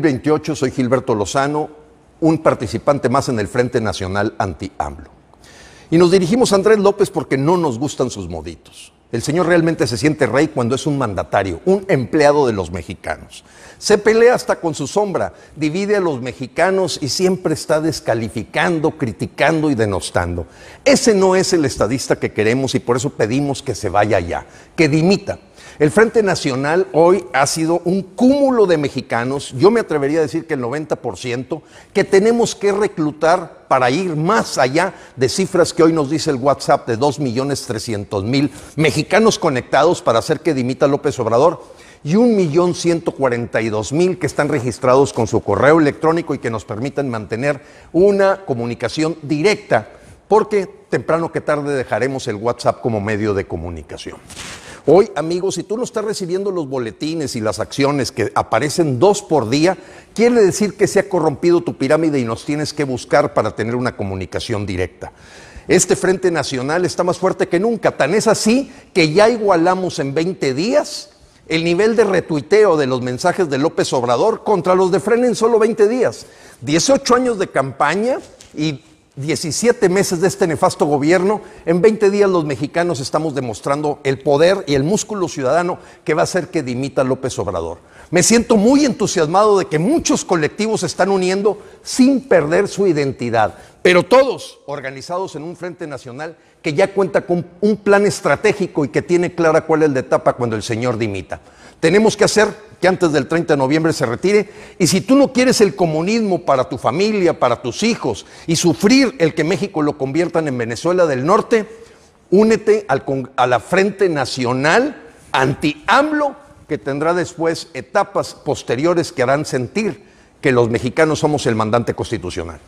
2028, soy Gilberto Lozano, un participante más en el Frente Nacional Anti-AMLO. Y nos dirigimos a Andrés López porque no nos gustan sus moditos. El señor realmente se siente rey cuando es un mandatario, un empleado de los mexicanos. Se pelea hasta con su sombra, divide a los mexicanos y siempre está descalificando, criticando y denostando. Ese no es el estadista que queremos y por eso pedimos que se vaya ya, que dimita, el Frente Nacional hoy ha sido un cúmulo de mexicanos, yo me atrevería a decir que el 90%, que tenemos que reclutar para ir más allá de cifras que hoy nos dice el WhatsApp de 2.300.000 mexicanos conectados para hacer que dimita López Obrador y 1.142.000 que están registrados con su correo electrónico y que nos permiten mantener una comunicación directa, porque temprano que tarde dejaremos el WhatsApp como medio de comunicación. Hoy, amigos, si tú no estás recibiendo los boletines y las acciones que aparecen dos por día, quiere decir que se ha corrompido tu pirámide y nos tienes que buscar para tener una comunicación directa. Este Frente Nacional está más fuerte que nunca, tan es así que ya igualamos en 20 días el nivel de retuiteo de los mensajes de López Obrador contra los de Fren en solo 20 días. 18 años de campaña y 17 meses de este nefasto gobierno, en 20 días los mexicanos estamos demostrando el poder y el músculo ciudadano que va a hacer que dimita López Obrador. Me siento muy entusiasmado de que muchos colectivos se están uniendo sin perder su identidad, pero todos organizados en un Frente Nacional que ya cuenta con un plan estratégico y que tiene clara cuál es la etapa cuando el señor dimita. Tenemos que hacer que antes del 30 de noviembre se retire. Y si tú no quieres el comunismo para tu familia, para tus hijos, y sufrir el que México lo conviertan en Venezuela del Norte, únete a la Frente Nacional anti-AMLO, que tendrá después etapas posteriores que harán sentir que los mexicanos somos el mandante constitucional.